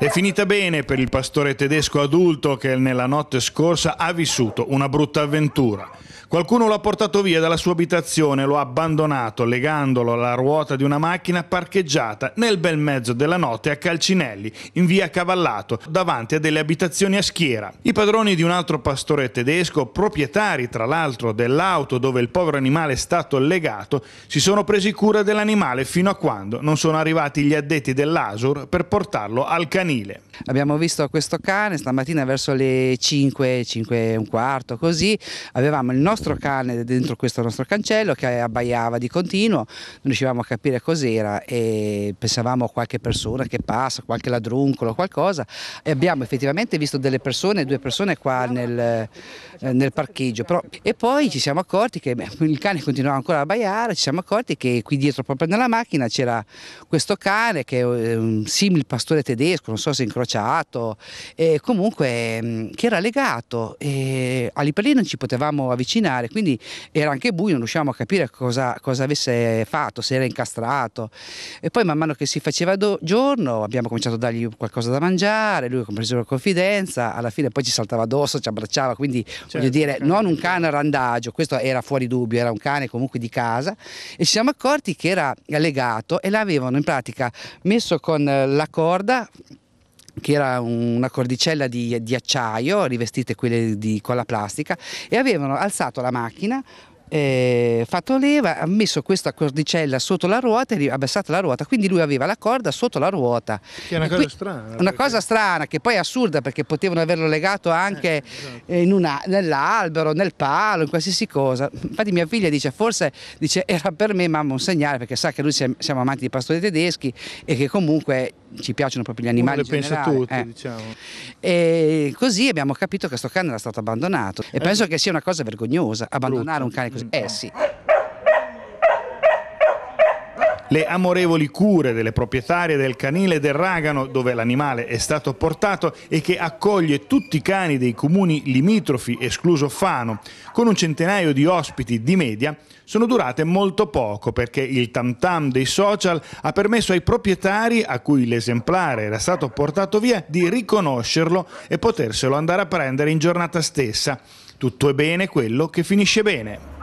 È finita bene per il pastore tedesco adulto che nella notte scorsa ha vissuto una brutta avventura. Qualcuno lo ha portato via dalla sua abitazione, lo ha abbandonato legandolo alla ruota di una macchina parcheggiata nel bel mezzo della notte a Calcinelli, in via Cavallato, davanti a delle abitazioni a schiera. I padroni di un altro pastore tedesco, proprietari tra l'altro dell'auto dove il povero animale è stato legato, si sono presi cura dell'animale fino a quando non sono arrivati gli addetti dell'Asur per portarlo al canile. Abbiamo visto questo cane stamattina verso le 5, 5 e un quarto così, avevamo il nostro cane dentro questo nostro cancello che abbaiava di continuo, non riuscivamo a capire cos'era e pensavamo a qualche persona che passa, qualche ladruncolo, qualcosa e abbiamo effettivamente visto delle persone, due persone qua nel, eh, nel parcheggio Però, e poi ci siamo accorti che il cane continuava ancora a abbaiare, ci siamo accorti che qui dietro proprio nella macchina c'era questo cane che è un simile pastore tedesco, non so se incrociato associato e comunque mm, che era legato e all'Ipelli non ci potevamo avvicinare quindi era anche buio non riusciamo a capire cosa, cosa, avesse fatto se era incastrato e poi man mano che si faceva giorno abbiamo cominciato a dargli qualcosa da mangiare lui ha compreso la confidenza alla fine poi ci saltava addosso ci abbracciava quindi certo. voglio dire certo, non un certo. cane randagio questo era fuori dubbio era un cane comunque di casa e ci siamo accorti che era legato e l'avevano in pratica messo con la corda che era una cordicella di, di acciaio, rivestite quelle di, con la plastica, e avevano alzato la macchina, eh, fatto leva, ha messo questa cordicella sotto la ruota e ha abbassato la ruota, quindi lui aveva la corda sotto la ruota. Che è una e cosa qui, strana. Una perché... cosa strana, che poi è assurda perché potevano averlo legato anche eh, esatto. eh, una, nell'albero, nel palo, in qualsiasi cosa. Infatti mia figlia dice, forse dice, era per me mamma un segnale perché sa che noi siamo amanti di pastori tedeschi e che comunque ci piacciono proprio gli animali Uno le in generale. Tutti, eh. diciamo. E così abbiamo capito che questo cane era stato abbandonato e eh. penso che sia una cosa vergognosa abbandonare Brutto. un cane così. Mm. Eh sì le amorevoli cure delle proprietarie del canile del Ragano dove l'animale è stato portato e che accoglie tutti i cani dei comuni limitrofi, escluso Fano, con un centinaio di ospiti di media, sono durate molto poco perché il tam tam dei social ha permesso ai proprietari a cui l'esemplare era stato portato via di riconoscerlo e poterselo andare a prendere in giornata stessa. Tutto è bene quello che finisce bene.